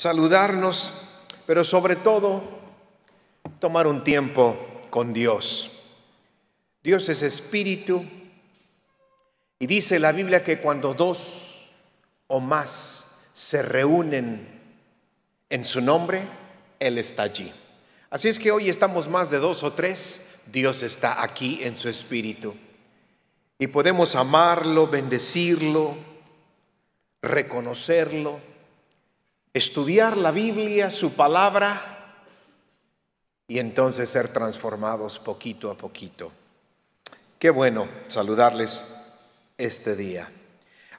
saludarnos, pero sobre todo tomar un tiempo con Dios. Dios es espíritu y dice la Biblia que cuando dos o más se reúnen en su nombre, Él está allí. Así es que hoy estamos más de dos o tres, Dios está aquí en su espíritu. Y podemos amarlo, bendecirlo, reconocerlo estudiar la Biblia, su palabra, y entonces ser transformados poquito a poquito. Qué bueno saludarles este día.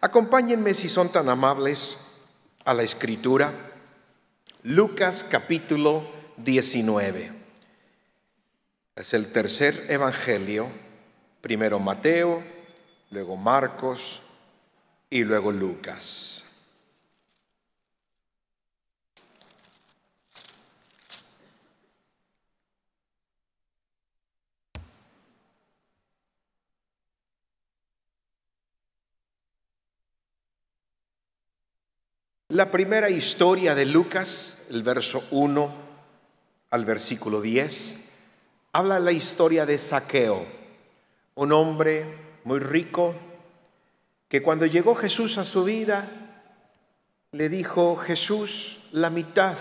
Acompáñenme si son tan amables a la escritura. Lucas capítulo 19. Es el tercer evangelio, primero Mateo, luego Marcos y luego Lucas. La primera historia de Lucas, el verso 1 al versículo 10, habla la historia de Saqueo, un hombre muy rico que cuando llegó Jesús a su vida, le dijo, Jesús, la mitad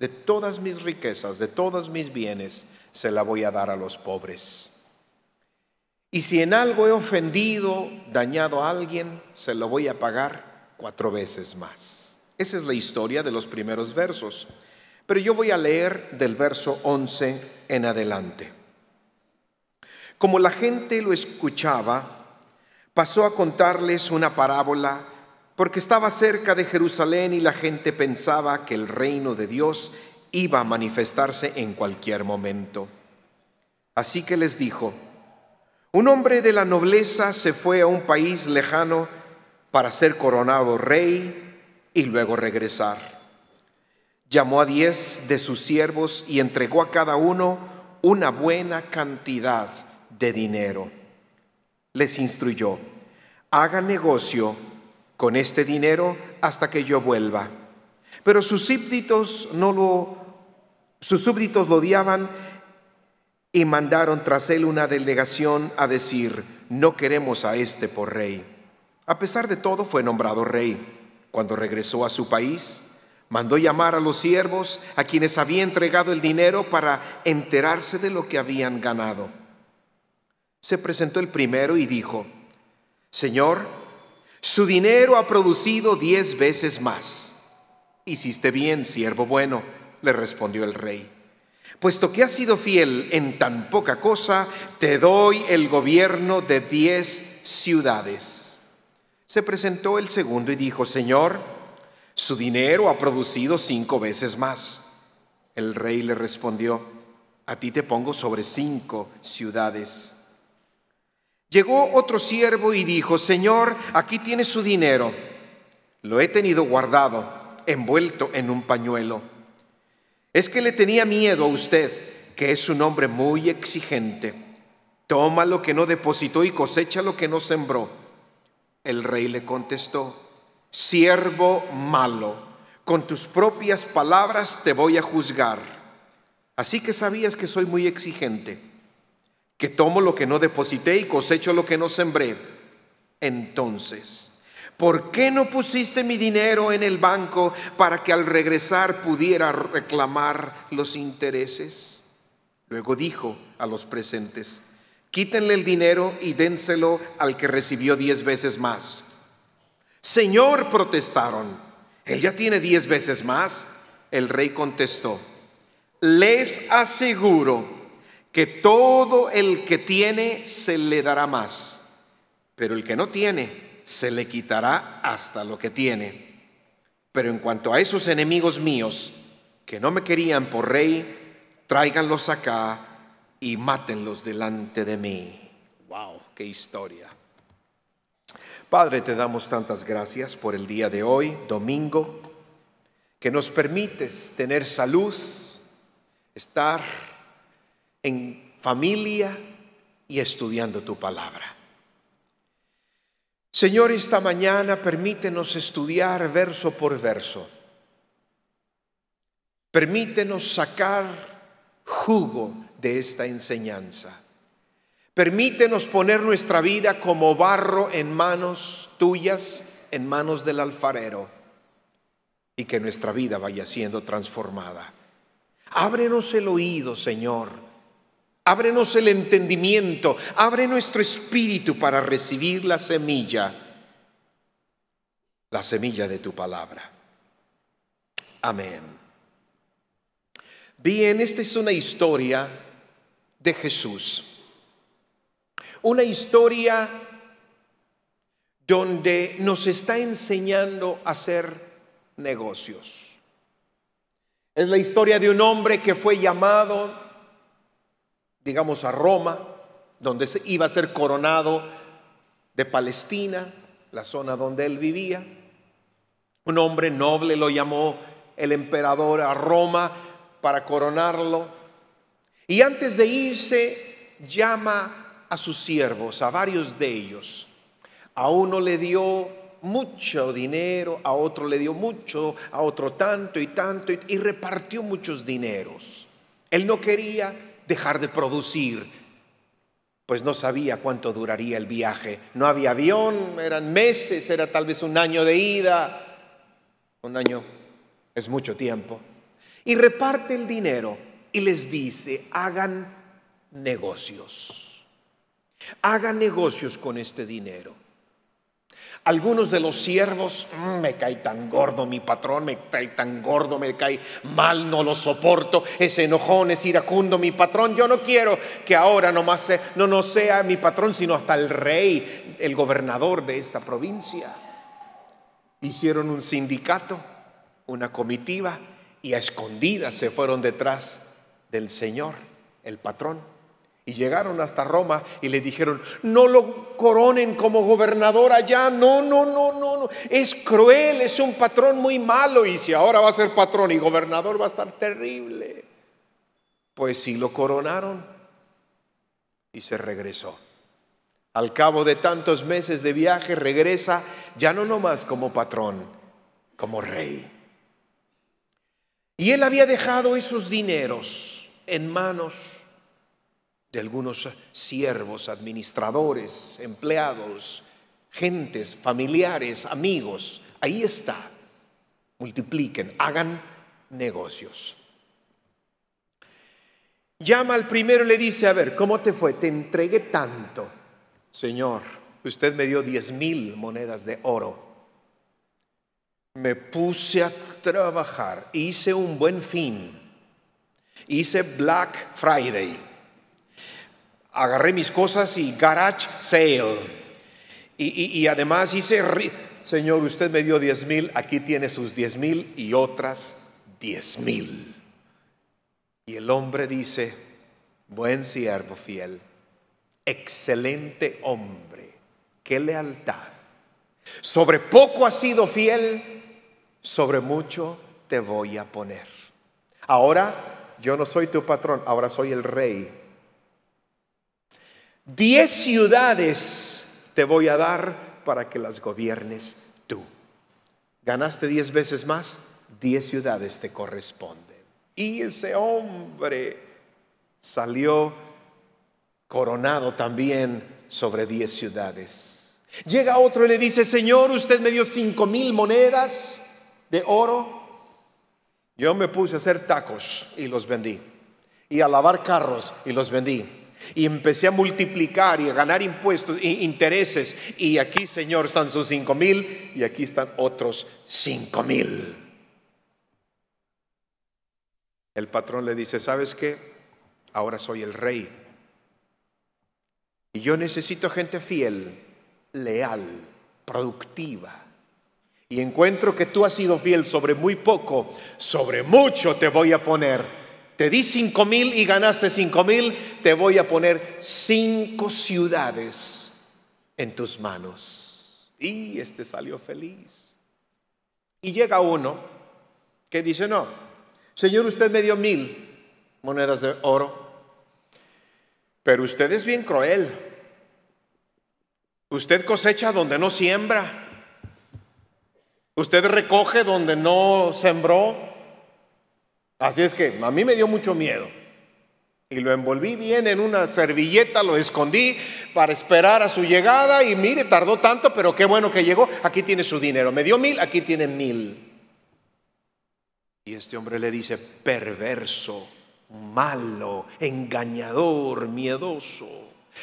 de todas mis riquezas, de todos mis bienes, se la voy a dar a los pobres. Y si en algo he ofendido, dañado a alguien, se lo voy a pagar cuatro veces más. Esa es la historia de los primeros versos. Pero yo voy a leer del verso 11 en adelante. Como la gente lo escuchaba, pasó a contarles una parábola porque estaba cerca de Jerusalén y la gente pensaba que el reino de Dios iba a manifestarse en cualquier momento. Así que les dijo, un hombre de la nobleza se fue a un país lejano para ser coronado rey y luego regresar. Llamó a diez de sus siervos y entregó a cada uno una buena cantidad de dinero. Les instruyó, haga negocio con este dinero hasta que yo vuelva. Pero sus súbditos no lo sus súbditos lo odiaban y mandaron tras él una delegación a decir, no queremos a este por rey. A pesar de todo, fue nombrado rey. Cuando regresó a su país, mandó llamar a los siervos a quienes había entregado el dinero para enterarse de lo que habían ganado. Se presentó el primero y dijo, Señor, su dinero ha producido diez veces más. Hiciste bien, siervo bueno, le respondió el rey. Puesto que has sido fiel en tan poca cosa, te doy el gobierno de diez ciudades. Se presentó el segundo y dijo, Señor, su dinero ha producido cinco veces más. El rey le respondió, a ti te pongo sobre cinco ciudades. Llegó otro siervo y dijo, Señor, aquí tiene su dinero. Lo he tenido guardado, envuelto en un pañuelo. Es que le tenía miedo a usted, que es un hombre muy exigente. Toma lo que no depositó y cosecha lo que no sembró. El rey le contestó, siervo malo, con tus propias palabras te voy a juzgar. Así que sabías que soy muy exigente, que tomo lo que no deposité y cosecho lo que no sembré. Entonces, ¿por qué no pusiste mi dinero en el banco para que al regresar pudiera reclamar los intereses? Luego dijo a los presentes, Quítenle el dinero y dénselo al que recibió diez veces más. Señor, protestaron, él ya tiene diez veces más. El rey contestó, les aseguro que todo el que tiene se le dará más, pero el que no tiene se le quitará hasta lo que tiene. Pero en cuanto a esos enemigos míos que no me querían por rey, tráiganlos acá y mátenlos delante de mí. ¡Wow! ¡Qué historia! Padre, te damos tantas gracias por el día de hoy, domingo, que nos permites tener salud, estar en familia y estudiando tu palabra. Señor, esta mañana permítenos estudiar verso por verso. Permítenos sacar jugo de esta enseñanza. Permítenos poner nuestra vida como barro en manos tuyas, en manos del alfarero, y que nuestra vida vaya siendo transformada. Ábrenos el oído, Señor. Ábrenos el entendimiento. Abre nuestro espíritu para recibir la semilla, la semilla de tu palabra. Amén. Bien, esta es una historia de Jesús. Una historia donde nos está enseñando a hacer negocios. Es la historia de un hombre que fue llamado, digamos, a Roma, donde se iba a ser coronado de Palestina, la zona donde él vivía. Un hombre noble lo llamó el emperador a Roma para coronarlo y antes de irse, llama a sus siervos, a varios de ellos. A uno le dio mucho dinero, a otro le dio mucho, a otro tanto y tanto, y, repartió muchos dineros. Él no quería dejar de producir, pues no sabía cuánto duraría el viaje. No había avión, eran meses, era tal vez un año de ida. Un año es mucho tiempo. Y reparte el dinero y les dice, hagan negocios. Hagan negocios con este dinero. Algunos de los siervos, mm, me cae tan gordo mi patrón, me cae tan gordo, me cae mal, no lo soporto, es enojón, es iracundo mi patrón. Yo no quiero que ahora nomás no, no sea mi patrón, sino hasta el rey, el gobernador de esta provincia. Hicieron un sindicato, una comitiva, y a escondidas se fueron detrás del Señor, el patrón. Y llegaron hasta Roma y le dijeron, no lo coronen como gobernador allá, no, no, no, no, no, es cruel, es un patrón muy malo y si ahora va a ser patrón y gobernador va a estar terrible. Pues sí lo coronaron y se regresó. Al cabo de tantos meses de viaje regresa ya no nomás como patrón, como rey. Y él había dejado esos dineros en manos de algunos siervos, administradores, empleados, gentes, familiares, amigos. Ahí está. Multipliquen, hagan negocios. Llama al primero y le dice, a ver, ¿cómo te fue? Te entregué tanto. Señor, usted me dio diez mil monedas de oro. Me puse a trabajar, hice un buen fin Hice Black Friday. Agarré mis cosas y garage sale. Y, además hice, Señor, usted me dio 10 mil, aquí tiene sus 10 mil y otras 10 mil. Y el hombre dice, buen siervo fiel, excelente hombre, qué lealtad. Sobre poco has sido fiel, sobre mucho te voy a poner. Ahora yo no soy tu patrón, ahora soy el rey. Diez ciudades te voy a dar para que las gobiernes tú. Ganaste diez veces más, diez ciudades te corresponden. Y ese hombre salió coronado también sobre diez ciudades. Llega otro y le dice, Señor, usted me dio cinco mil monedas de oro yo me puse a hacer tacos y los vendí. Y a lavar carros y los vendí. Y empecé a multiplicar y a ganar impuestos e intereses. Y aquí, Señor, están sus cinco mil y aquí están otros cinco mil. El patrón le dice, ¿sabes qué? Ahora soy el rey. Y yo necesito gente fiel, leal, productiva y encuentro que tú has sido fiel sobre muy poco, sobre mucho te voy a poner. Te di cinco mil y ganaste cinco mil, te voy a poner cinco ciudades en tus manos. Y este salió feliz. Y llega uno que dice, no, Señor, usted me dio mil monedas de oro, pero usted es bien cruel. Usted cosecha donde no siembra. Usted recoge donde no sembró. Así es que a mí me dio mucho miedo. Y lo envolví bien en una servilleta, lo escondí para esperar a su llegada y mire, tardó tanto, pero qué bueno que llegó. Aquí tiene su dinero. Me dio mil, aquí tiene mil. Y este hombre le dice, perverso, malo, engañador, miedoso.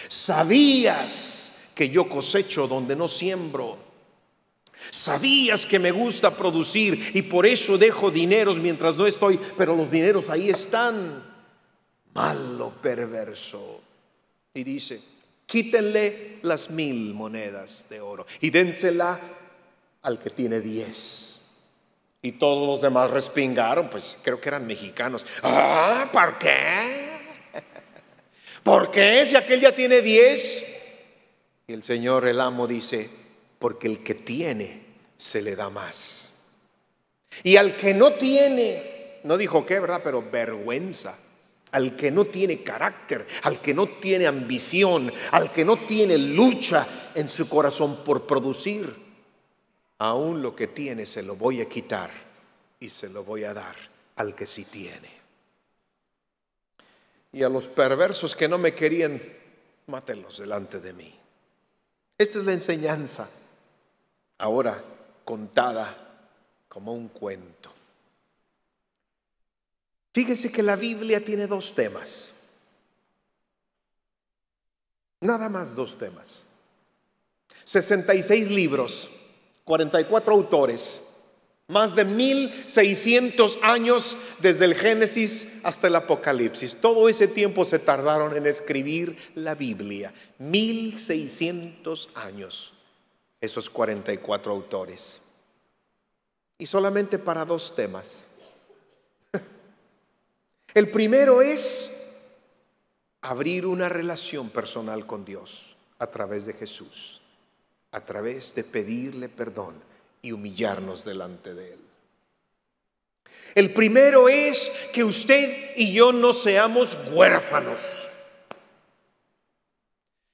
Sabías que yo cosecho donde no siembro Sabías que me gusta producir y por eso dejo dineros mientras no estoy, pero los dineros ahí están. Malo perverso. Y dice, quítenle las mil monedas de oro y dénsela al que tiene diez. Y todos los demás respingaron, pues creo que eran mexicanos. Ah, ¿por qué? ¿Por qué? Si aquel ya tiene diez. Y el Señor, el amo, dice, porque el que tiene se le da más. Y al que no tiene, no dijo qué, ¿verdad? Pero vergüenza. Al que no tiene carácter, al que no tiene ambición, al que no tiene lucha en su corazón por producir, aún lo que tiene se lo voy a quitar y se lo voy a dar al que sí tiene. Y a los perversos que no me querían, mátenlos delante de mí. Esta es la enseñanza ahora contada como un cuento. Fíjese que la Biblia tiene dos temas. Nada más dos temas. 66 libros, 44 autores, más de 1600 años desde el Génesis hasta el Apocalipsis. Todo ese tiempo se tardaron en escribir la Biblia. 1600 años esos 44 autores. Y solamente para dos temas. El primero es abrir una relación personal con Dios a través de Jesús, a través de pedirle perdón y humillarnos delante de Él. El primero es que usted y yo no seamos huérfanos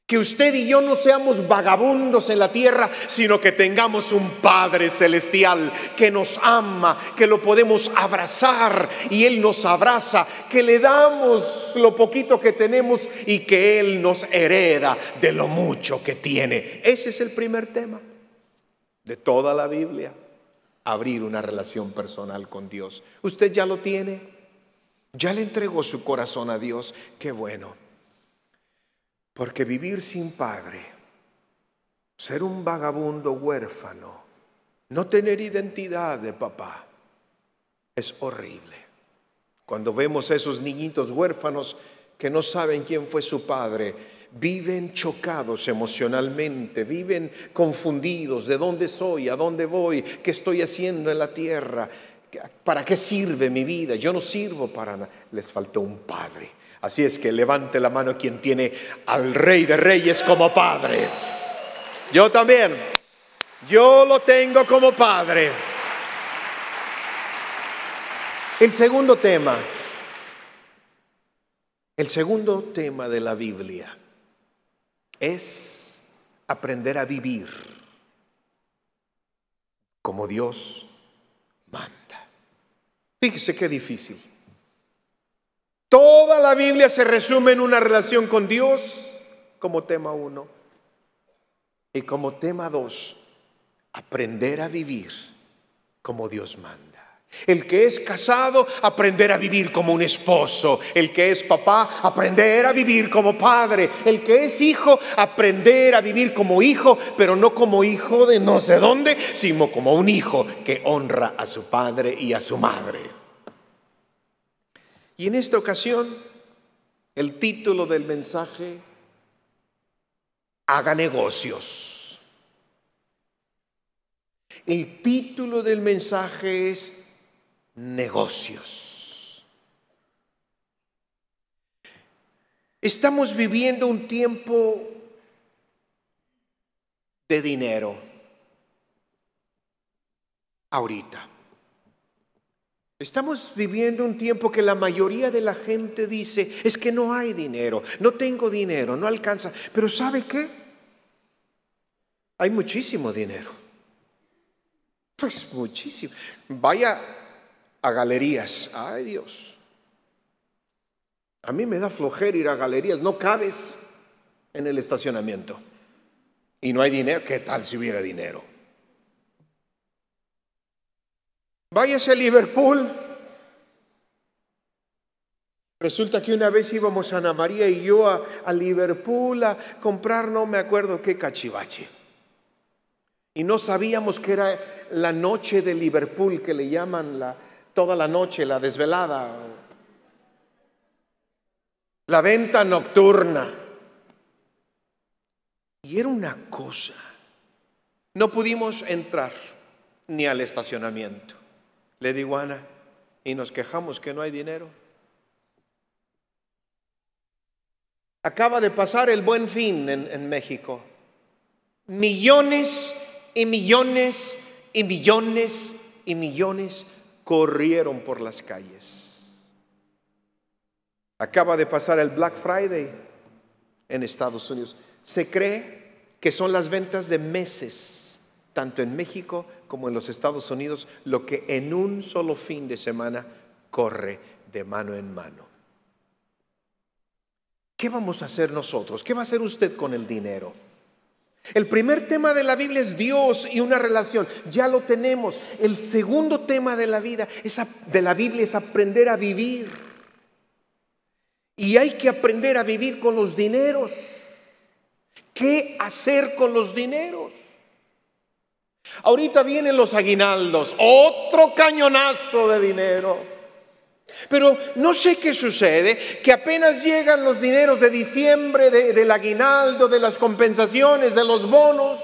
que usted y yo no seamos vagabundos en la tierra, sino que tengamos un Padre celestial que nos ama, que lo podemos abrazar y Él nos abraza, que le damos lo poquito que tenemos y que Él nos hereda de lo mucho que tiene. Ese es el primer tema de toda la Biblia, abrir una relación personal con Dios. Usted ya lo tiene, ya le entregó su corazón a Dios, qué bueno. Porque vivir sin padre, ser un vagabundo huérfano, no tener identidad de papá, es horrible. Cuando vemos a esos niñitos huérfanos que no saben quién fue su padre, viven chocados emocionalmente, viven confundidos de dónde soy, a dónde voy, qué estoy haciendo en la tierra, para qué sirve mi vida, yo no sirvo para nada. Les faltó un padre. Así es que levante la mano quien tiene al Rey de Reyes como Padre. Yo también. Yo lo tengo como Padre. El segundo tema. El segundo tema de la Biblia es aprender a vivir como Dios manda. Fíjese qué difícil. Toda la Biblia se resume en una relación con Dios como tema uno. Y como tema dos, aprender a vivir como Dios manda. El que es casado, aprender a vivir como un esposo. El que es papá, aprender a vivir como padre. El que es hijo, aprender a vivir como hijo, pero no como hijo de no sé dónde, sino como un hijo que honra a su padre y a su madre. Y en esta ocasión, el título del mensaje, haga negocios. El título del mensaje es negocios. Estamos viviendo un tiempo de dinero ahorita. Estamos viviendo un tiempo que la mayoría de la gente dice, es que no hay dinero, no tengo dinero, no alcanza. Pero ¿sabe qué? Hay muchísimo dinero. Pues muchísimo. Vaya a galerías. Ay Dios. A mí me da flojera ir a galerías. No cabes en el estacionamiento. Y no hay dinero. ¿Qué tal si hubiera dinero? Váyase a Liverpool. Resulta que una vez íbamos Ana María y yo a, Liverpool a comprar no me acuerdo qué cachivache. Y no sabíamos que era la noche de Liverpool, que le llaman la, toda la noche, la desvelada. La venta nocturna. Y era una cosa. No pudimos entrar ni al estacionamiento le digo Ana, y nos quejamos que no hay dinero. Acaba de pasar el buen fin en México. Millones y millones y millones y millones corrieron por las calles. Acaba de pasar el Black Friday en Estados Unidos. Se cree que son las ventas de meses tanto en México como en los Estados Unidos, lo que en un solo fin de semana corre de mano en mano. ¿Qué vamos a hacer nosotros? ¿Qué va a hacer usted con el dinero? El primer tema de la Biblia es Dios y una relación. Ya lo tenemos. El segundo tema de la vida de la Biblia es aprender a vivir. Y hay que aprender a vivir con los dineros. ¿Qué hacer con los dineros? Ahorita vienen los aguinaldos, otro cañonazo de dinero. Pero no sé qué sucede, que apenas llegan los dineros de diciembre, del aguinaldo, de las compensaciones, de los bonos,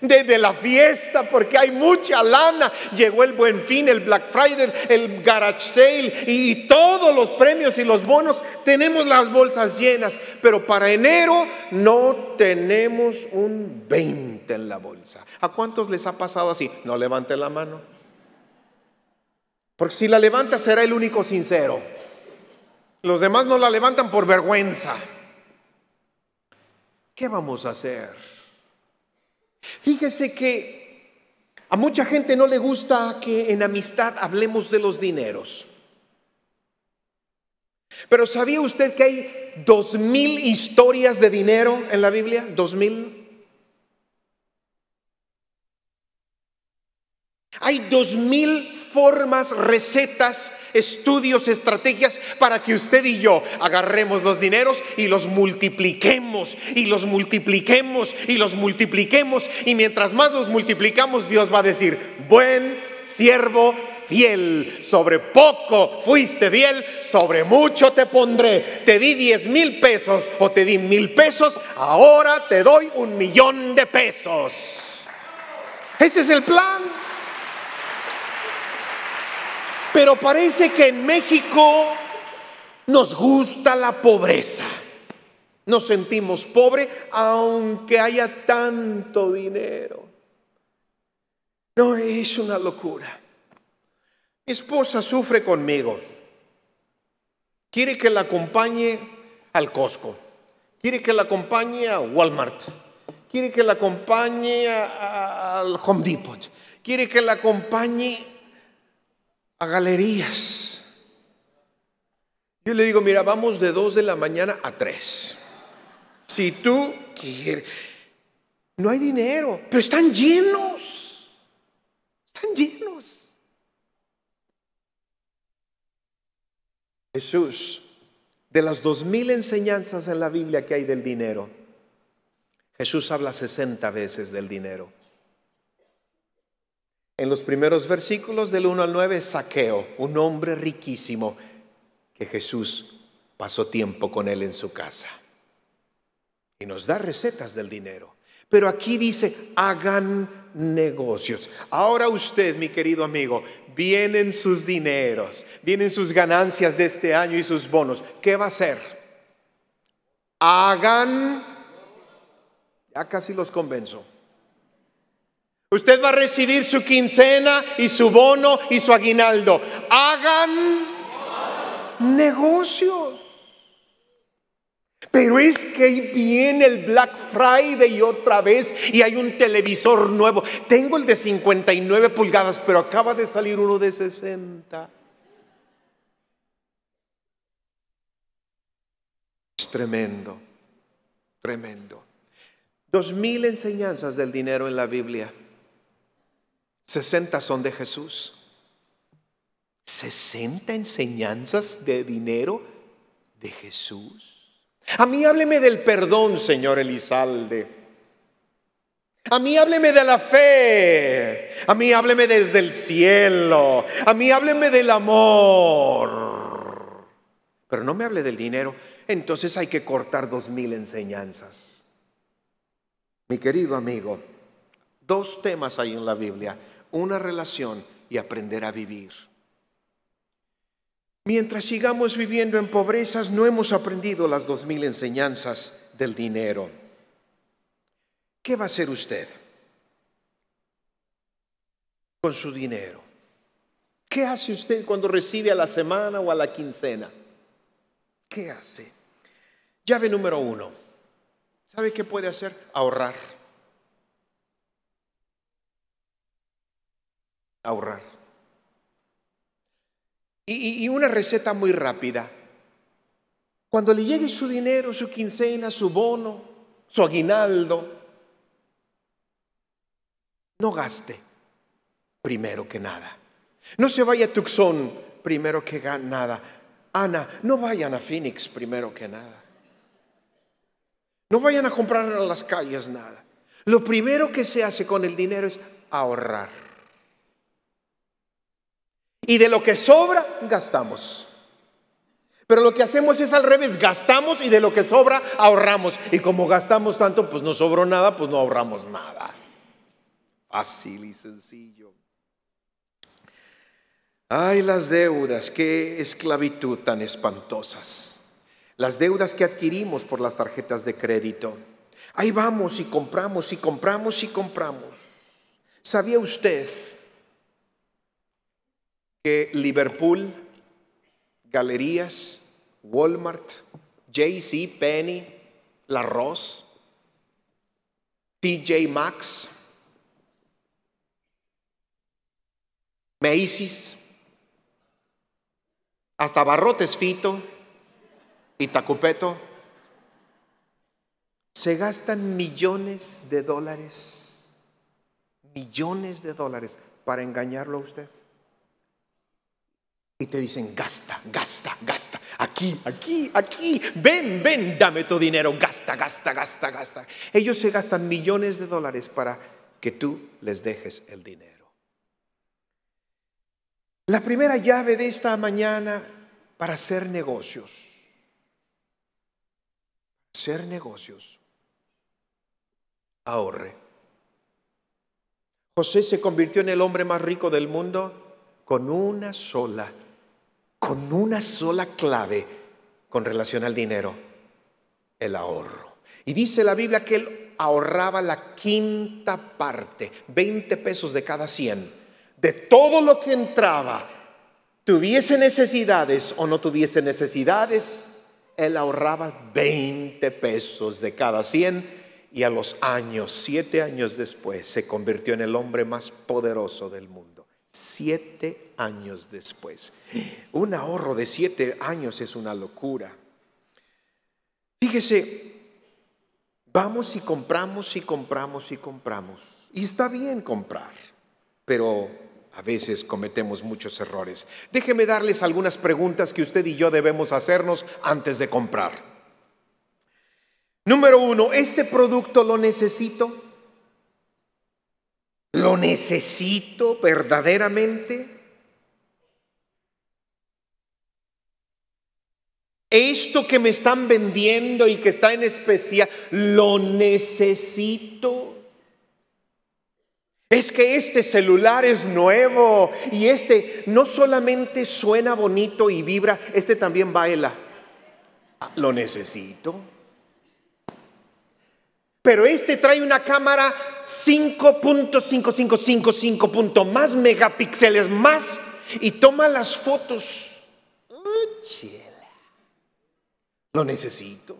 desde la fiesta, porque hay mucha lana. Llegó el buen fin, el Black Friday, el Garage Sale y, todos los premios y los bonos. Tenemos las bolsas llenas, pero para enero no tenemos un 20 en la bolsa. ¿A cuántos les ha pasado así? No levanten la mano. Porque si la levanta será el único sincero. Los demás no la levantan por vergüenza. ¿Qué vamos a hacer? Fíjese que a mucha gente no le gusta que en amistad hablemos de los dineros. Pero ¿sabía usted que hay dos mil historias de dinero en la Biblia? Dos mil. Hay dos mil formas, recetas, estudios, estrategias para que usted y yo agarremos los dineros y los multipliquemos y los multipliquemos y los multipliquemos. Y mientras más los multiplicamos, Dios va a decir, buen siervo fiel, sobre poco fuiste fiel, sobre mucho te pondré. Te di diez mil pesos o te di mil pesos, ahora te doy un millón de pesos. Ese es el plan. Pero parece que en México nos gusta la pobreza. Nos sentimos pobres aunque haya tanto dinero. No, es una locura. Mi esposa sufre conmigo. Quiere que la acompañe al Costco. Quiere que la acompañe a Walmart. Quiere que la acompañe al Home Depot. Quiere que la acompañe a galerías. Yo le digo, mira, vamos de dos de la mañana a 3. Si tú quieres, no hay dinero, pero están llenos. Están llenos. Jesús, de las dos mil enseñanzas en la Biblia que hay del dinero, Jesús habla 60 veces del dinero. En los primeros versículos del 1 al 9, Saqueo, un hombre riquísimo, que Jesús pasó tiempo con él en su casa. Y nos da recetas del dinero. Pero aquí dice, hagan negocios. Ahora usted, mi querido amigo, vienen sus dineros, vienen sus ganancias de este año y sus bonos. ¿Qué va a hacer? Hagan... Ya casi los convenzo. Usted va a recibir su quincena y su bono y su aguinaldo. Hagan negocios. Pero es que viene el Black Friday otra vez y hay un televisor nuevo. Tengo el de 59 pulgadas, pero acaba de salir uno de 60. Es tremendo, tremendo. Dos mil enseñanzas del dinero en la Biblia. 60 son de Jesús. 60 enseñanzas de dinero de Jesús. A mí hábleme del perdón, señor Elizalde. A mí hábleme de la fe. A mí hábleme desde el cielo. A mí hábleme del amor. Pero no me hable del dinero. Entonces hay que cortar dos mil enseñanzas. Mi querido amigo, dos temas hay en la Biblia una relación y aprender a vivir. Mientras sigamos viviendo en pobrezas, no hemos aprendido las dos mil enseñanzas del dinero. ¿Qué va a hacer usted con su dinero? ¿Qué hace usted cuando recibe a la semana o a la quincena? ¿Qué hace? Llave número uno. ¿Sabe qué puede hacer? Ahorrar. ahorrar. Y, una receta muy rápida. Cuando le llegue su dinero, su quincena, su bono, su aguinaldo, no gaste primero que nada. No se vaya a Tucson primero que nada. Ana, no vayan a Phoenix primero que nada. No vayan a comprar a las calles nada. Lo primero que se hace con el dinero es ahorrar y de lo que sobra gastamos. Pero lo que hacemos es al revés, gastamos y de lo que sobra ahorramos. Y como gastamos tanto, pues no sobró nada, pues no ahorramos nada. Fácil y sencillo. Ay, las deudas, qué esclavitud tan espantosas. Las deudas que adquirimos por las tarjetas de crédito. Ahí vamos y compramos y compramos y compramos. ¿Sabía usted? que Liverpool, Galerías, Walmart, JC Penny, La Ross, TJ Maxx, Macy's, hasta Barrotes Fito y Tacupeto, se gastan millones de dólares, millones de dólares para engañarlo a usted. Y te dicen, gasta, gasta, gasta. Aquí, aquí, aquí. Ven, ven, dame tu dinero. Gasta, gasta, gasta, gasta. Ellos se gastan millones de dólares para que tú les dejes el dinero. La primera llave de esta mañana para hacer negocios. Hacer negocios. Ahorre. José se convirtió en el hombre más rico del mundo con una sola con una sola clave con relación al dinero, el ahorro. Y dice la Biblia que él ahorraba la quinta parte, 20 pesos de cada 100, de todo lo que entraba, tuviese necesidades o no tuviese necesidades, él ahorraba 20 pesos de cada 100 y a los años, siete años después, se convirtió en el hombre más poderoso del mundo siete años después. Un ahorro de siete años es una locura. Fíjese, vamos y compramos y compramos y compramos. Y está bien comprar, pero a veces cometemos muchos errores. Déjeme darles algunas preguntas que usted y yo debemos hacernos antes de comprar. Número uno, ¿este producto lo necesito? ¿Lo necesito verdaderamente? Esto que me están vendiendo y que está en especial, ¿lo necesito? Es que este celular es nuevo y este no solamente suena bonito y vibra, este también baila. Ah, ¿Lo necesito? Pero este trae una cámara 5.5555 más megapíxeles más y toma las fotos. Chela, Lo necesito.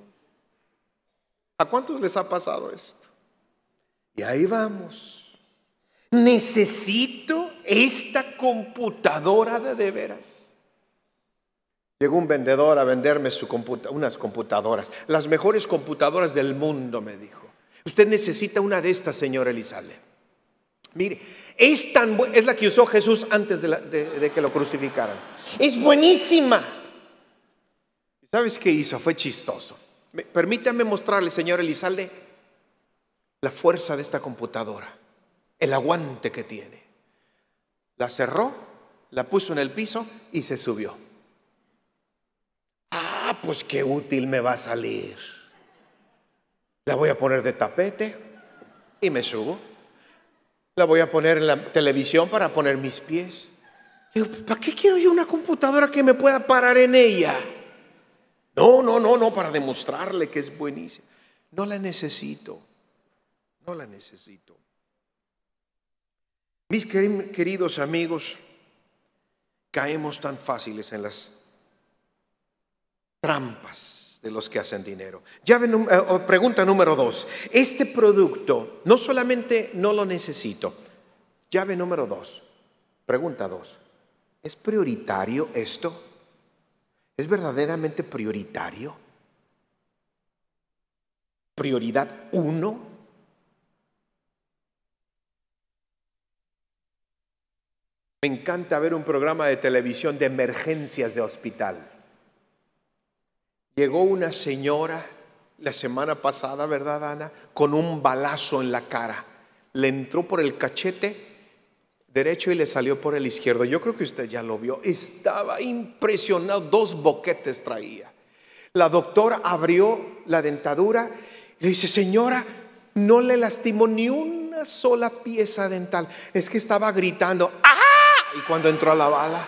¿A cuántos les ha pasado esto? Y ahí vamos. Necesito esta computadora de de veras. Llegó un vendedor a venderme su unas computadoras, las mejores computadoras del mundo, me dijo. Usted necesita una de estas, señora Elizalde. Mire, es tan buena, es la que usó Jesús antes de, de que lo crucificaran. Es buenísima. ¿Sabes qué hizo? Fue chistoso. Permítame mostrarle, señor Elizalde, la fuerza de esta computadora, el aguante que tiene. La cerró, la puso en el piso y se subió. Ah, pues qué útil me va a salir. La voy a poner de tapete y me subo. La voy a poner en la televisión para poner mis pies. ¿para qué quiero yo una computadora que me pueda parar en ella? No, no, no, no, para demostrarle que es buenísima. No la necesito. No la necesito. Mis queridos amigos, caemos tan fáciles en las trampas de los que hacen dinero. Llave, eh, pregunta número dos. Este producto no solamente no lo necesito. Llave número dos. Pregunta dos. ¿Es prioritario esto? ¿Es verdaderamente prioritario? Prioridad uno. Me encanta ver un programa de televisión de emergencias de hospital Llegó una señora la semana pasada, ¿verdad, Ana? Con un balazo en la cara. Le entró por el cachete derecho y le salió por el izquierdo. Yo creo que usted ya lo vio. Estaba impresionado, dos boquetes traía. La doctora abrió la dentadura y le dice, señora, no le lastimó ni una sola pieza dental. Es que estaba gritando, ¡ah! Y cuando entró a la bala,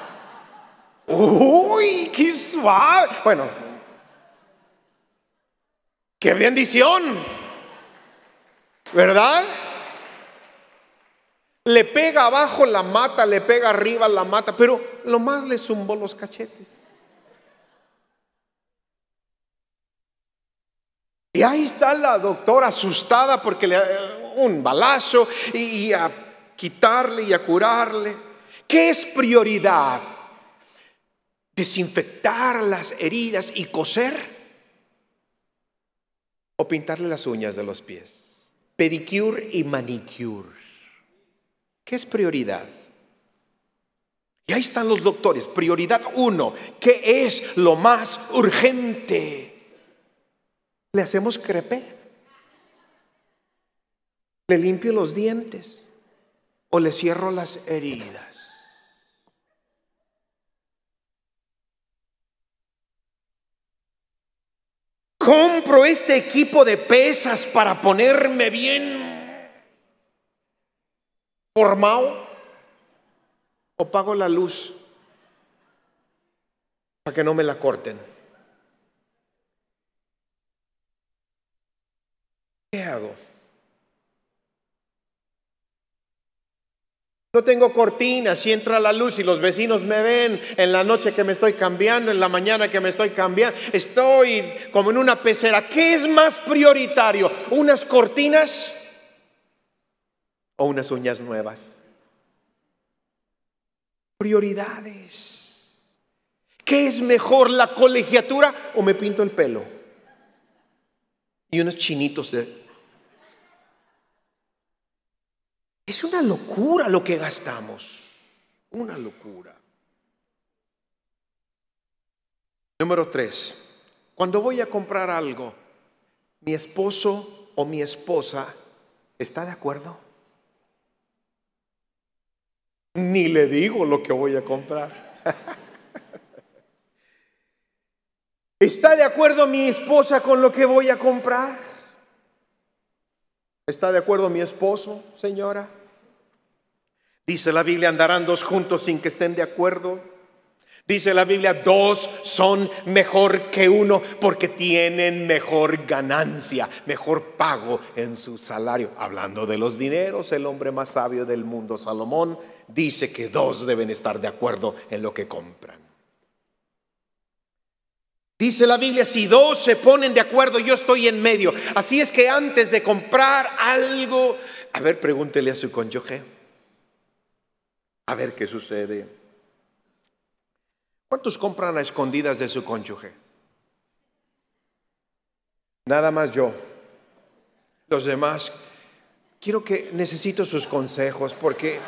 ¡uy, qué suave! Bueno, ¡Qué bendición! ¿Verdad? Le pega abajo la mata, le pega arriba la mata, pero lo más le zumbó los cachetes. Y ahí está la doctora asustada porque le eh, un balazo y, y a quitarle y a curarle. ¿Qué es prioridad? ¿Desinfectar las heridas y coser? o pintarle las uñas de los pies. Pedicure y manicure. ¿Qué es prioridad? Y ahí están los doctores. Prioridad uno. ¿Qué es lo más urgente? Le hacemos crepe. Le limpio los dientes. O le cierro las heridas. compro este equipo de pesas para ponerme bien formado o pago la luz para que no me la corten? ¿Qué hago? No tengo cortinas si entra la luz y los vecinos me ven en la noche que me estoy cambiando, en la mañana que me estoy cambiando. Estoy como en una pecera. ¿Qué es más prioritario? ¿Unas cortinas o unas uñas nuevas? Prioridades. ¿Qué es mejor, la colegiatura o me pinto el pelo? Y unos chinitos de Es una locura lo que gastamos. Una locura. Número tres. Cuando voy a comprar algo, mi esposo o mi esposa está de acuerdo. Ni le digo lo que voy a comprar. ¿Está de acuerdo mi esposa con lo que voy a comprar? ¿Está de acuerdo mi esposo, señora? Dice la Biblia, andarán dos juntos sin que estén de acuerdo. Dice la Biblia, dos son mejor que uno porque tienen mejor ganancia, mejor pago en su salario. Hablando de los dineros, el hombre más sabio del mundo, Salomón, dice que dos deben estar de acuerdo en lo que compran. Dice la Biblia, si dos se ponen de acuerdo, yo estoy en medio. Así es que antes de comprar algo, a ver, pregúntele a su cónyuge a ver qué sucede. ¿Cuántos compran a escondidas de su cónyuge? Nada más yo. Los demás, quiero que necesito sus consejos porque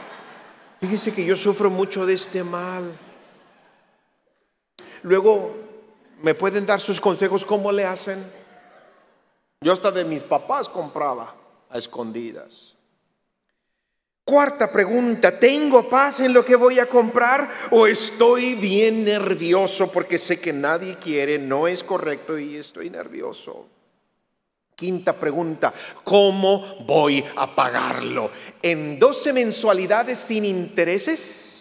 fíjese que yo sufro mucho de este mal. Luego, ¿me pueden dar sus consejos cómo le hacen? Yo hasta de mis papás compraba a escondidas. Cuarta pregunta, ¿tengo paz en lo que voy a comprar o estoy bien nervioso porque sé que nadie quiere, no es correcto y estoy nervioso? Quinta pregunta, ¿cómo voy a pagarlo? ¿En 12 mensualidades sin intereses?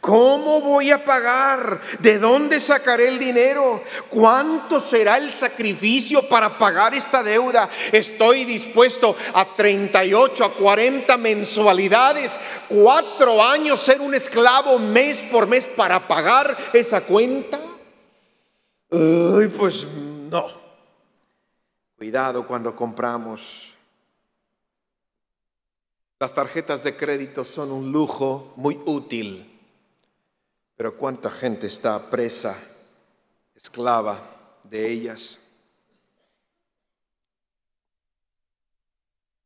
¿Cómo voy a pagar? ¿De dónde sacaré el dinero? ¿Cuánto será el sacrificio para pagar esta deuda? Estoy dispuesto a 38, a 40 mensualidades, cuatro años ser un esclavo mes por mes para pagar esa cuenta. pues no. Cuidado cuando compramos. Las tarjetas de crédito son un lujo muy útil pero cuánta gente está presa, esclava de ellas.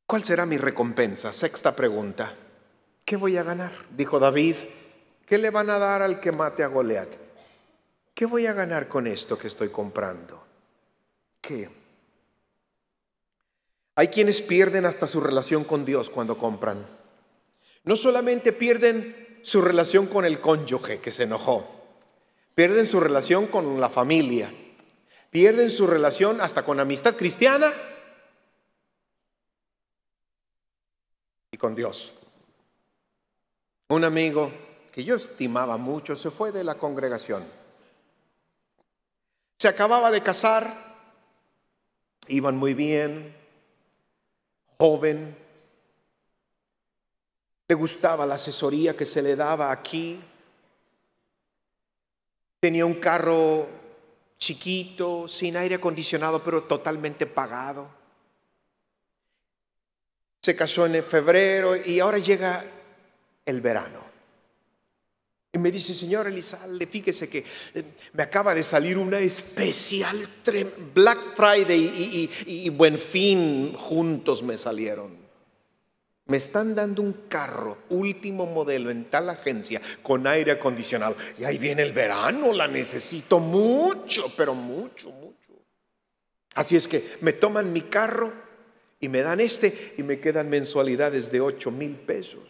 ¿Cuál será mi recompensa? Sexta pregunta. ¿Qué voy a ganar? Dijo David. ¿Qué le van a dar al que mate a Goliat? ¿Qué voy a ganar con esto que estoy comprando? ¿Qué? Hay quienes pierden hasta su relación con Dios cuando compran. No solamente pierden su relación con el cónyuge que se enojó, pierden su relación con la familia, pierden su relación hasta con amistad cristiana y con Dios. Un amigo que yo estimaba mucho se fue de la congregación. Se acababa de casar, iban muy bien, joven, le gustaba la asesoría que se le daba aquí. Tenía un carro chiquito, sin aire acondicionado, pero totalmente pagado. Se casó en febrero y ahora llega el verano. Y me dice, señor Elizalde, fíjese que eh, me acaba de salir una especial Black Friday y Buen Fin juntos me salieron. Me están dando un carro último modelo en tal agencia con aire acondicionado. Y ahí viene el verano, la necesito mucho, pero mucho, mucho. Así es que me toman mi carro y me dan este y me quedan mensualidades de 8 mil pesos.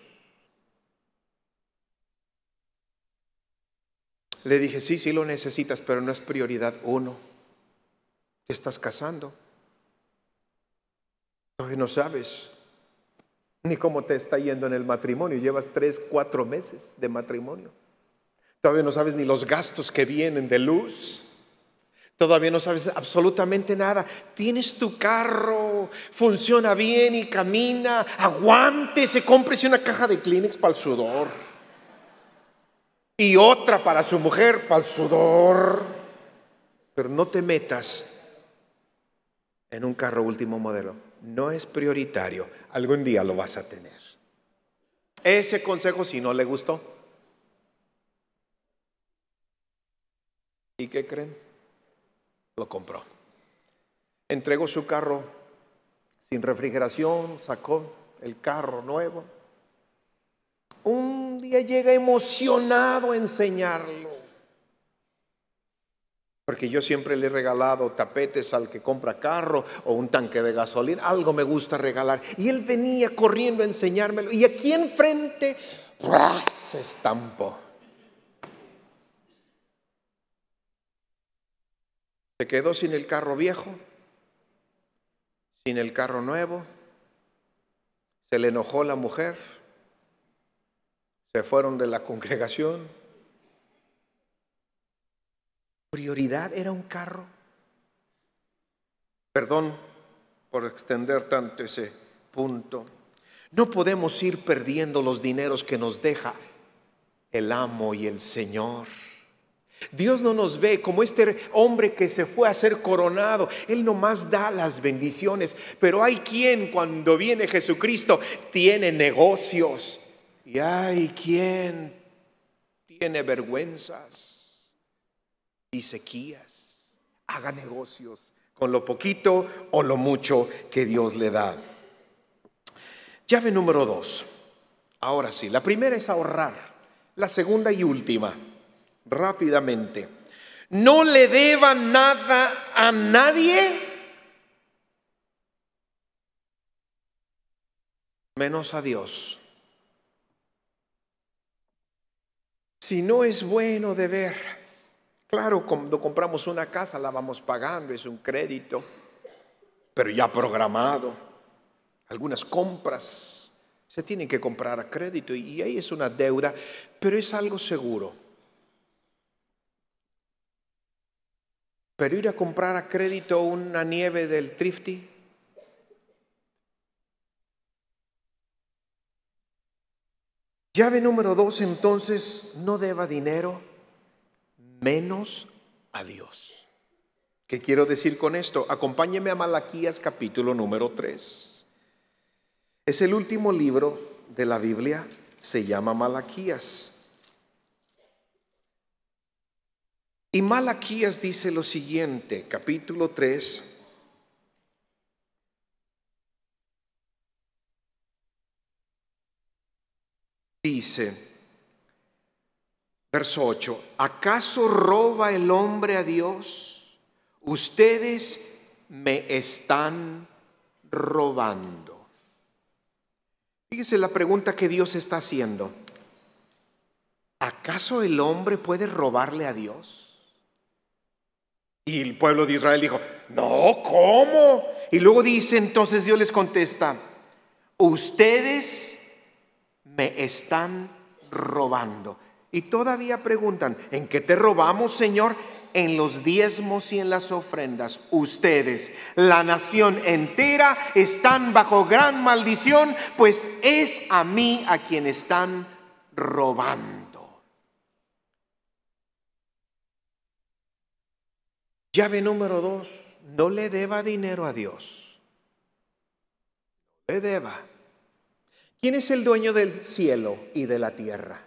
Le dije, sí, sí lo necesitas, pero no es prioridad uno. Te estás casando. No sabes ni cómo te está yendo en el matrimonio. Llevas tres, cuatro meses de matrimonio. Todavía no sabes ni los gastos que vienen de luz. Todavía no sabes absolutamente nada. Tienes tu carro, funciona bien y camina. se compres una caja de Kleenex para el sudor. Y otra para su mujer, para el sudor. Pero no te metas en un carro último modelo no es prioritario, algún día lo vas a tener. Ese consejo si no le gustó. ¿Y qué creen? Lo compró. Entregó su carro sin refrigeración, sacó el carro nuevo. Un día llega emocionado a enseñarlo. Porque yo siempre le he regalado tapetes al que compra carro o un tanque de gasolina. Algo me gusta regalar. Y él venía corriendo a enseñármelo. Y aquí enfrente, se estampó. Se quedó sin el carro viejo, sin el carro nuevo. Se le enojó la mujer. Se fueron de la congregación prioridad era un carro. Perdón por extender tanto ese punto. No podemos ir perdiendo los dineros que nos deja el amo y el Señor. Dios no nos ve como este hombre que se fue a ser coronado. Él nomás da las bendiciones. Pero hay quien cuando viene Jesucristo tiene negocios. Y hay quien tiene vergüenzas y sequías. Haga negocios con lo poquito o lo mucho que Dios le da. Llave número dos. Ahora sí, la primera es ahorrar. La segunda y última, rápidamente. No le deba nada a nadie menos a Dios. Si no es bueno de ver Claro, cuando compramos una casa la vamos pagando, es un crédito, pero ya programado. Algunas compras se tienen que comprar a crédito y ahí es una deuda, pero es algo seguro. Pero ir a comprar a crédito una nieve del Trifty, Llave número dos, entonces, no deba dinero menos a Dios. ¿Qué quiero decir con esto? Acompáñeme a Malaquías capítulo número 3. Es el último libro de la Biblia, se llama Malaquías. Y Malaquías dice lo siguiente, capítulo 3. Dice, Verso 8, ¿acaso roba el hombre a Dios? Ustedes me están robando. Fíjese la pregunta que Dios está haciendo. ¿Acaso el hombre puede robarle a Dios? Y el pueblo de Israel dijo, no, ¿cómo? Y luego dice, entonces Dios les contesta, ustedes me están robando. Y todavía preguntan, ¿en qué te robamos, Señor? En los diezmos y en las ofrendas. Ustedes, la nación entera, están bajo gran maldición, pues es a mí a quien están robando. Llave número dos, no le deba dinero a Dios. No le deba. ¿Quién es el dueño del cielo y de la tierra?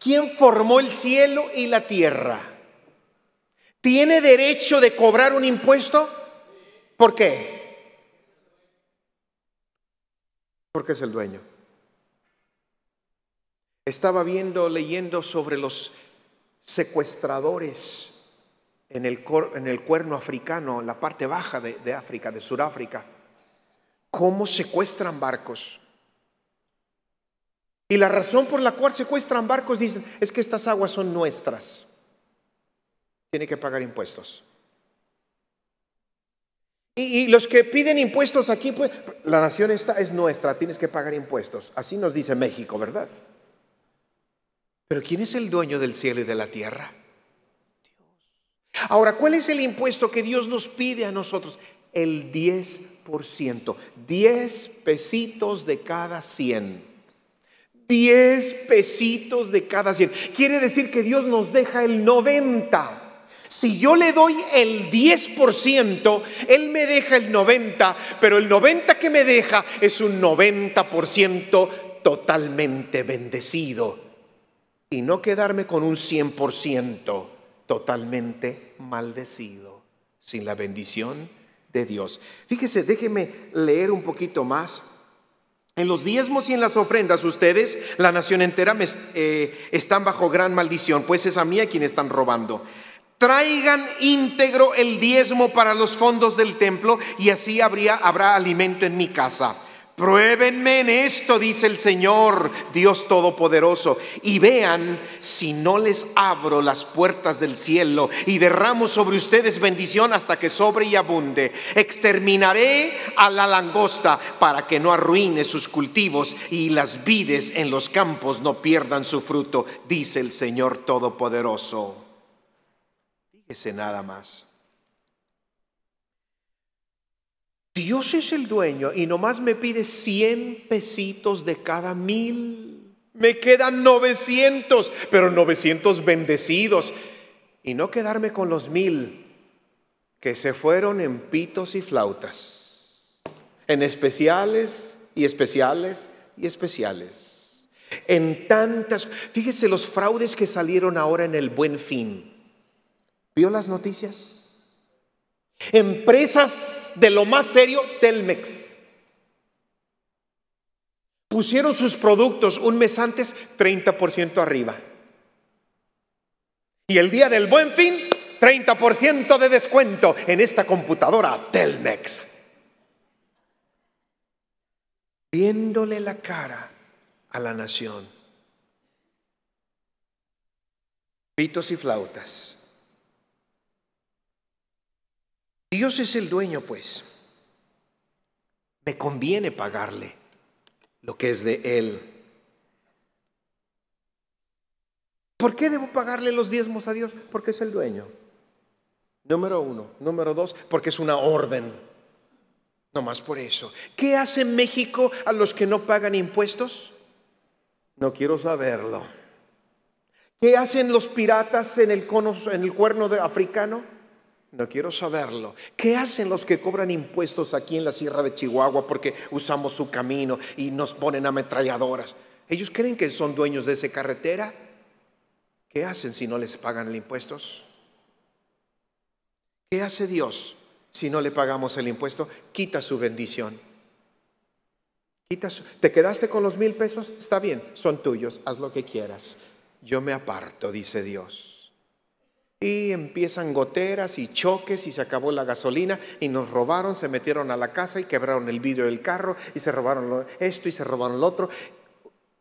¿Quién formó el cielo y la tierra, ¿tiene derecho de cobrar un impuesto? ¿Por qué? Porque es el dueño. Estaba viendo, leyendo sobre los secuestradores en el, cuerno africano, en la parte baja de, de África, de Sudáfrica, cómo secuestran barcos y la razón por la cual secuestran barcos, dicen, es que estas aguas son nuestras. Tiene que pagar impuestos. Y, los que piden impuestos aquí, pues, la nación esta es nuestra, tienes que pagar impuestos. Así nos dice México, ¿verdad? Pero ¿quién es el dueño del cielo y de la tierra? Dios. Ahora, ¿cuál es el impuesto que Dios nos pide a nosotros? El 10%, 10 pesitos de cada 100. 10 pesitos de cada 100. Quiere decir que Dios nos deja el 90. Si yo le doy el 10%, Él me deja el 90, pero el 90 que me deja es un 90% totalmente bendecido. Y no quedarme con un 100% totalmente maldecido, sin la bendición de Dios. Fíjese, déjeme leer un poquito más en los diezmos y en las ofrendas ustedes, la nación entera, me, eh, están bajo gran maldición, pues es a mí a quien están robando. Traigan íntegro el diezmo para los fondos del templo y así habría, habrá alimento en mi casa. Pruébenme en esto, dice el Señor, Dios Todopoderoso, y vean si no les abro las puertas del cielo y derramo sobre ustedes bendición hasta que sobre y abunde. Exterminaré a la langosta para que no arruine sus cultivos y las vides en los campos no pierdan su fruto, dice el Señor Todopoderoso. Fíjese nada más. Dios es el dueño y nomás me pide 100 pesitos de cada mil. Me quedan 900, pero 900 bendecidos. Y no quedarme con los mil que se fueron en pitos y flautas, en especiales y especiales y especiales. En tantas, fíjese los fraudes que salieron ahora en el buen fin. ¿Vio las noticias? Empresas de lo más serio, Telmex. Pusieron sus productos un mes antes 30% arriba. Y el día del buen fin, 30% de descuento en esta computadora Telmex. Viéndole la cara a la nación. Pitos y flautas. Dios es el dueño, pues. Me conviene pagarle lo que es de Él. ¿Por qué debo pagarle los diezmos a Dios? Porque es el dueño. Número uno. Número dos, porque es una orden. No más por eso. ¿Qué hace México a los que no pagan impuestos? No quiero saberlo. ¿Qué hacen los piratas en el, cono, en el cuerno de, africano? No quiero saberlo. ¿Qué hacen los que cobran impuestos aquí en la Sierra de Chihuahua porque usamos su camino y nos ponen ametralladoras? ¿Ellos creen que son dueños de esa carretera? ¿Qué hacen si no les pagan los impuestos? ¿Qué hace Dios si no le pagamos el impuesto? Quita su bendición. ¿Te quedaste con los mil pesos? Está bien, son tuyos, haz lo que quieras. Yo me aparto, dice Dios. Y empiezan goteras y choques y se acabó la gasolina y nos robaron, se metieron a la casa y quebraron el vidrio del carro y se robaron esto y se robaron lo otro.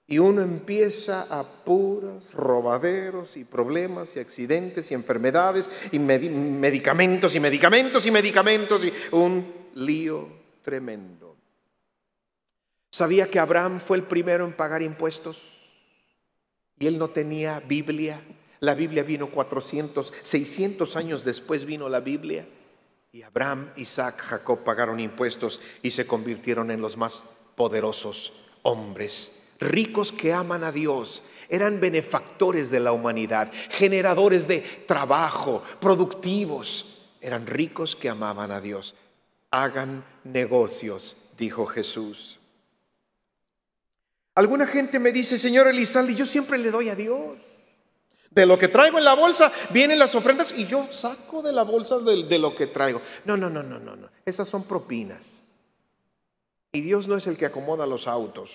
Y uno empieza a puros robaderos y problemas y accidentes y enfermedades y medicamentos y medicamentos y medicamentos y un lío tremendo. ¿Sabía que Abraham fue el primero en pagar impuestos? Y él no tenía Biblia. La Biblia vino 400, 600 años después vino la Biblia. Y Abraham, Isaac, Jacob pagaron impuestos y se convirtieron en los más poderosos hombres. Ricos que aman a Dios, eran benefactores de la humanidad, generadores de trabajo, productivos. Eran ricos que amaban a Dios. Hagan negocios, dijo Jesús. Alguna gente me dice, Señor Elizalde, yo siempre le doy a Dios. De lo que traigo en la bolsa vienen las ofrendas y yo saco de la bolsa de, lo que traigo. No, no, no, no, no, no. Esas son propinas. Y Dios no es el que acomoda los autos.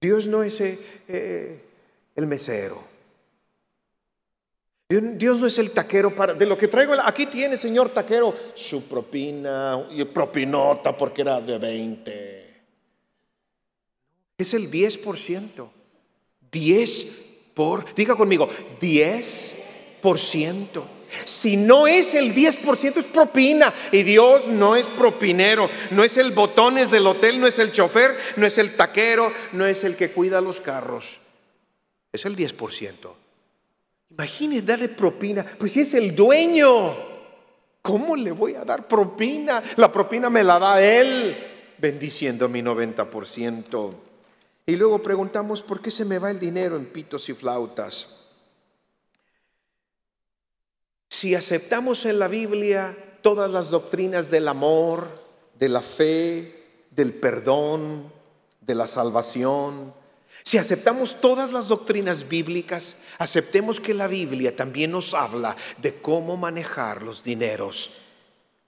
Dios no es eh, eh, el mesero. Dios no es el taquero para de lo que traigo. Aquí tiene, señor taquero, su propina, y propinota porque era de 20. Es el 10%. 10 diga conmigo, 10%. Si no es el 10% es propina y Dios no es propinero, no es el botones del hotel, no es el chofer, no es el taquero, no es el que cuida los carros. Es el 10%. Imagínese darle propina, pues si es el dueño, ¿cómo le voy a dar propina? La propina me la da él bendiciendo mi 90%. Y luego preguntamos, ¿por qué se me va el dinero en pitos y flautas? Si aceptamos en la Biblia todas las doctrinas del amor, de la fe, del perdón, de la salvación, si aceptamos todas las doctrinas bíblicas, aceptemos que la Biblia también nos habla de cómo manejar los dineros,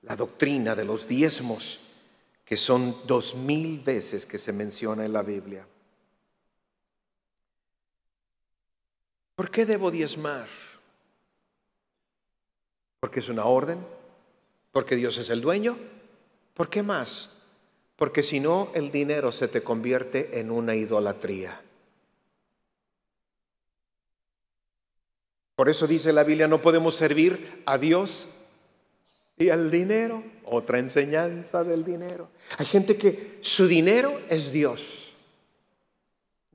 la doctrina de los diezmos, que son dos mil veces que se menciona en la Biblia. ¿Por qué debo diezmar? ¿Porque es una orden? ¿Porque Dios es el dueño? ¿Por qué más? Porque si no, el dinero se te convierte en una idolatría. Por eso dice la Biblia, no podemos servir a Dios y al dinero. Otra enseñanza del dinero. Hay gente que su dinero es Dios.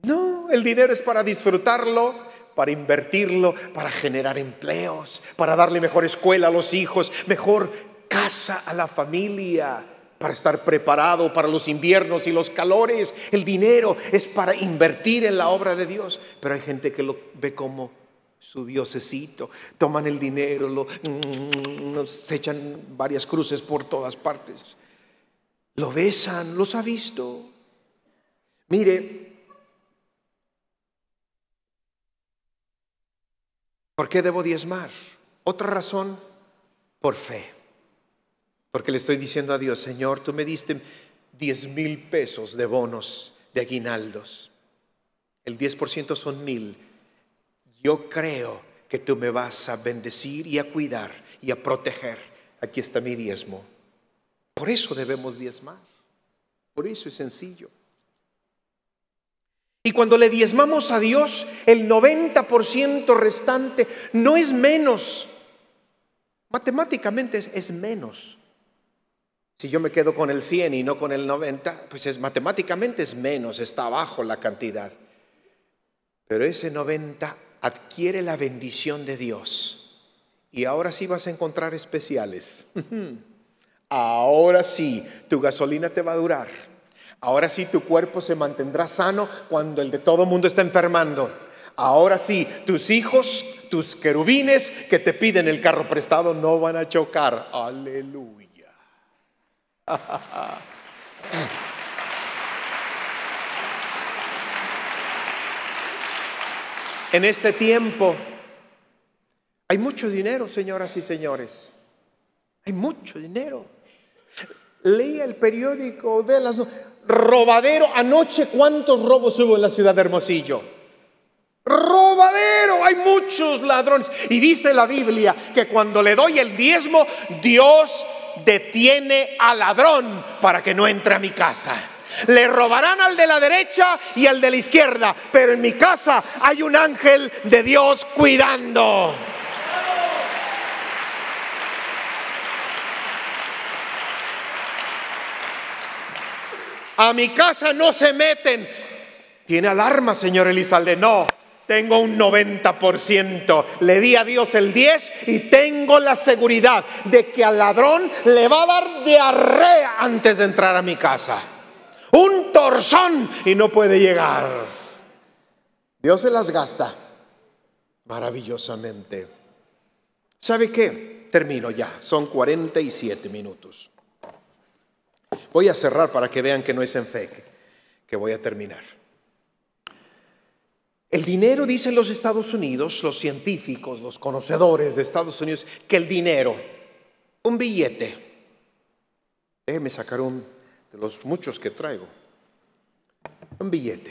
No, el dinero es para disfrutarlo, para invertirlo, para generar empleos, para darle mejor escuela a los hijos, mejor casa a la familia, para estar preparado para los inviernos y los calores. El dinero es para invertir en la obra de Dios, pero hay gente que lo ve como su diosecito, toman el dinero, lo, mm, se echan varias cruces por todas partes, lo besan, los ha visto. Mire, ¿Por qué debo diezmar? Otra razón, por fe. Porque le estoy diciendo a Dios, Señor, tú me diste 10 mil pesos de bonos, de aguinaldos. El 10% son mil. Yo creo que tú me vas a bendecir y a cuidar y a proteger. Aquí está mi diezmo. Por eso debemos diezmar. Por eso es sencillo. Y cuando le diezmamos a Dios, el 90% restante no es menos. Matemáticamente es, menos. Si yo me quedo con el 100 y no con el 90, pues es, matemáticamente es menos, está abajo la cantidad. Pero ese 90 adquiere la bendición de Dios. Y ahora sí vas a encontrar especiales. ahora sí, tu gasolina te va a durar. Ahora sí tu cuerpo se mantendrá sano cuando el de todo mundo está enfermando. Ahora sí, tus hijos, tus querubines que te piden el carro prestado no van a chocar. Aleluya. en este tiempo hay mucho dinero, señoras y señores. Hay mucho dinero. Lea el periódico, ve las robadero. Anoche, ¿cuántos robos hubo en la ciudad de Hermosillo? Robadero, hay muchos ladrones. Y dice la Biblia que cuando le doy el diezmo, Dios detiene al ladrón para que no entre a mi casa. Le robarán al de la derecha y al de la izquierda, pero en mi casa hay un ángel de Dios cuidando. A mi casa no se meten. Tiene alarma, señor Elizalde. No, tengo un 90%. Le di a Dios el 10 y tengo la seguridad de que al ladrón le va a dar diarrea antes de entrar a mi casa. Un torzón y no puede llegar. Dios se las gasta maravillosamente. ¿Sabe qué? Termino ya. Son 47 minutos. Voy a cerrar para que vean que no es en fe que voy a terminar. El dinero, dicen los Estados Unidos, los científicos, los conocedores de Estados Unidos, que el dinero, un billete, déjenme sacar un de los muchos que traigo, un billete.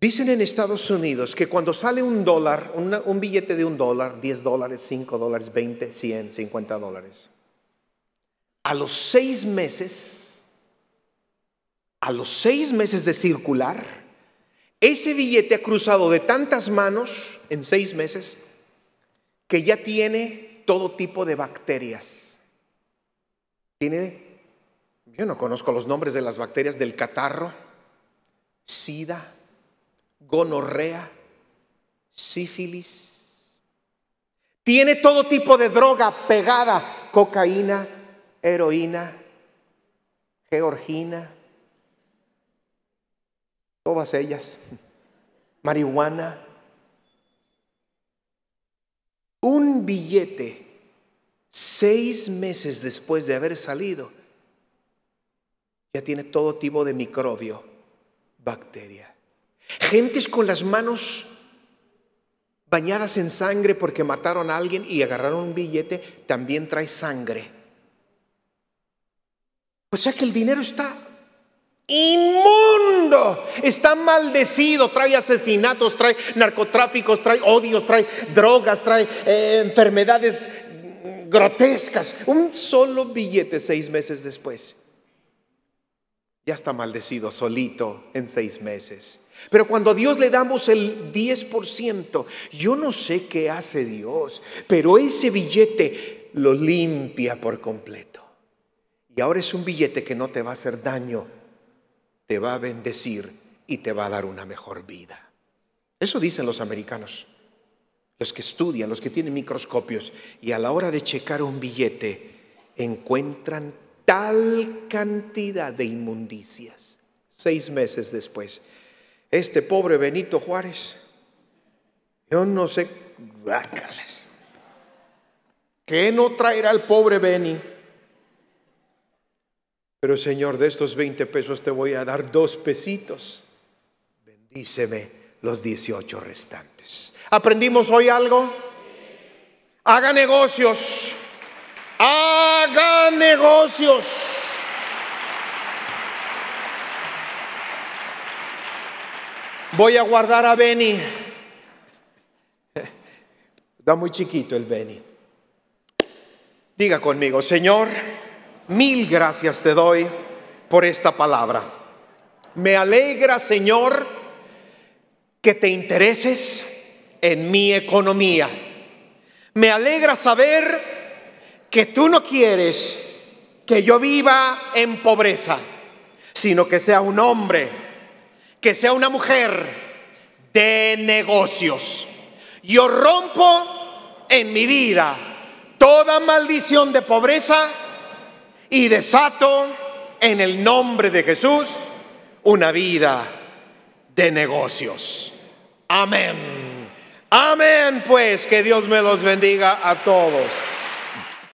Dicen en Estados Unidos que cuando sale un dólar, un billete de un dólar, 10 dólares, 5 dólares, 20, 100, 50 dólares, a los seis meses, a los seis meses de circular, ese billete ha cruzado de tantas manos en seis meses que ya tiene todo tipo de bacterias. Tiene, yo no conozco los nombres de las bacterias del catarro, sida, gonorrea, sífilis. Tiene todo tipo de droga pegada, cocaína, heroína, georgina, todas ellas, marihuana. Un billete, seis meses después de haber salido, ya tiene todo tipo de microbio, bacteria. Gentes con las manos bañadas en sangre porque mataron a alguien y agarraron un billete, también trae sangre. O sea que el dinero está inmundo, está maldecido, trae asesinatos, trae narcotráficos, trae odios, trae drogas, trae eh, enfermedades grotescas. Un solo billete seis meses después. Ya está maldecido solito en seis meses. Pero cuando a Dios le damos el 10%, yo no sé qué hace Dios, pero ese billete lo limpia por completo. Y ahora es un billete que no te va a hacer daño, te va a bendecir y te va a dar una mejor vida. Eso dicen los americanos, los que estudian, los que tienen microscopios, y a la hora de checar un billete encuentran tal cantidad de inmundicias. Seis meses después, este pobre Benito Juárez, yo no sé, ¿qué no traerá el pobre Beni? Pero Señor, de estos 20 pesos te voy a dar dos pesitos. Bendíceme los 18 restantes. ¿Aprendimos hoy algo? Haga negocios. Haga negocios. Voy a guardar a Benny. Da muy chiquito el Benny. Diga conmigo, Señor Mil gracias te doy por esta palabra. Me alegra, Señor, que te intereses en mi economía. Me alegra saber que tú no quieres que yo viva en pobreza, sino que sea un hombre, que sea una mujer de negocios. Yo rompo en mi vida toda maldición de pobreza y desato en el nombre de Jesús una vida de negocios. Amén. Amén, pues que Dios me los bendiga a todos.